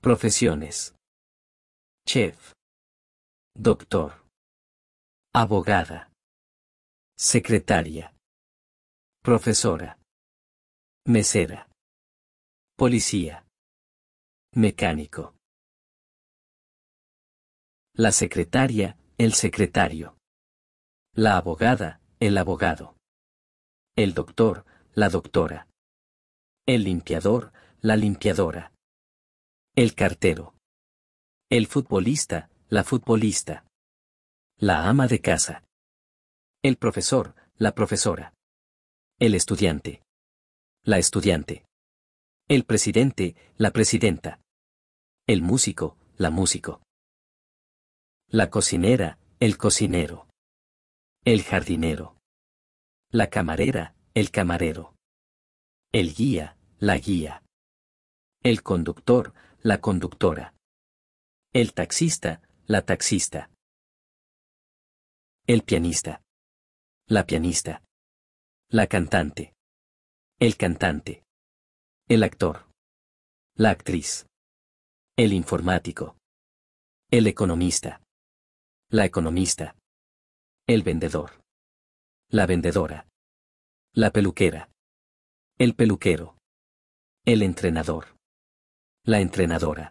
Profesiones. Chef. Doctor. Abogada. Secretaria. Profesora. Mesera. Policía. Mecánico. La secretaria, el secretario. La abogada, el abogado. El doctor, la doctora. El limpiador, la limpiadora. El cartero. El futbolista, la futbolista. La ama de casa. El profesor, la profesora. El estudiante. La estudiante. El presidente, la presidenta. El músico, la músico. La cocinera, el cocinero. El jardinero. La camarera, el camarero. El guía, la guía. El conductor, la conductora. El taxista, la taxista. El pianista. La pianista. La cantante. El cantante. El actor. La actriz. El informático. El economista. La economista. El vendedor. La vendedora. La peluquera. El peluquero. El entrenador la entrenadora.